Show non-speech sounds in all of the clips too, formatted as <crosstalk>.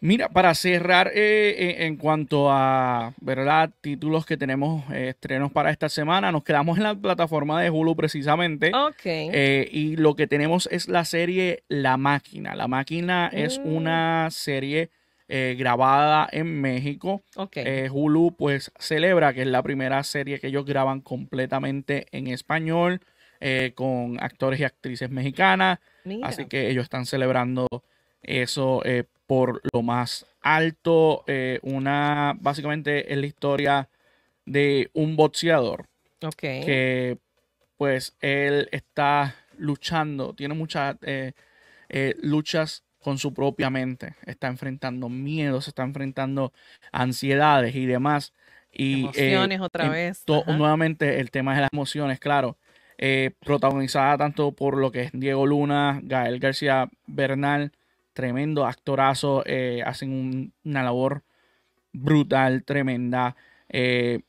Mira, para cerrar eh, eh, en cuanto a verdad títulos que tenemos eh, estrenos para esta semana, nos quedamos en la plataforma de Hulu precisamente. Ok. y lo que tenemos es la serie La Máquina. La Máquina es mm. una serie grabada en México. Ok. Hulu pues celebra que es la primera serie que ellos graban completamente en español con actores y actrices mexicanas. Así que ellos están celebrando eso por lo más alto. Eh, una, básicamente es la historia de un boxeador. Ok. Que pues él está luchando, tiene muchas eh, eh, luchas con su propia mente. Está enfrentando miedos, está enfrentando ansiedades y demás. Y, emociones otra vez. Nuevamente el tema de las emociones, claro. protagonizada tanto por lo que es Diego Luna, Gael García Bernal, tremendo actorazo, eh, hacen una labor brutal, tremenda. Eh,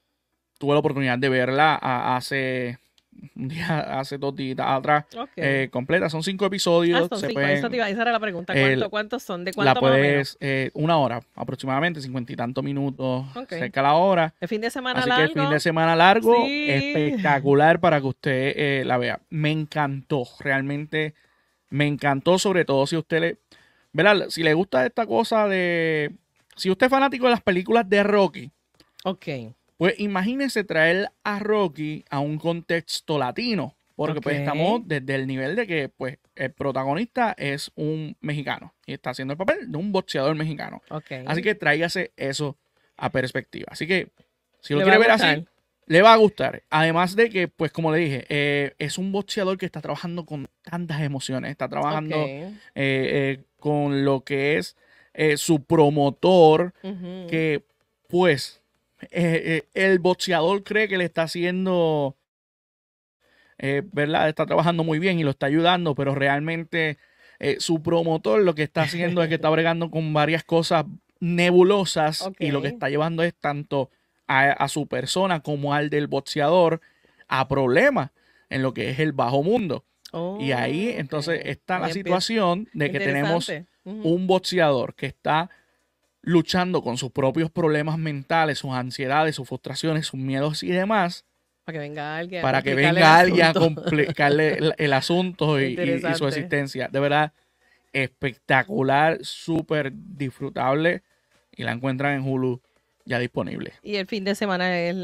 tuve la oportunidad de verla hace <laughs> hace dos días atrás, eh, completa. Son cinco episodios. Ah, son esa era la pregunta. ¿Cuántos son? ¿De cuánto la puedes, una hora aproximadamente, cincuenta y tantos minutos, cerca de la hora. El fin de semana largo. que fin de semana largo, espectacular para que usted la vea. Me encantó, realmente me encantó, sobre todo si usted le ¿verdad? Si le gusta esta cosa de. Si usted es fanático de las películas de Rocky. Ok. Pues imagínese traer a Rocky a un contexto latino. Porque pues estamos desde el nivel de que pues el protagonista es un mexicano y está haciendo el papel de un boxeador mexicano. Así que tráigase eso a perspectiva. Así que si lo quiere ver así, le va a gustar. Además de que, pues como le dije, eh, es un boxeador que está trabajando con tantas emociones. Está trabajando eh, eh, con lo que es su promotor, que pues el boxeador cree que le está haciendo, ¿verdad? Está trabajando muy bien y lo está ayudando, pero realmente su promotor lo que está haciendo es que está <laughs> bregando con varias cosas nebulosas y lo que está llevando es tanto a, su persona como al del boxeador a problemas en lo que es el bajo mundo. y oh, ahí entonces está la situación de que tenemos un boxeador que está luchando con sus propios problemas mentales, sus ansiedades, sus frustraciones, sus miedos y demás. Para que venga alguien. Para que alguien a complicarle <laughs> el, asunto y, y, su existencia. De verdad, espectacular, súper disfrutable. Y la encuentran en Hulu ya disponible. Y el fin de semana es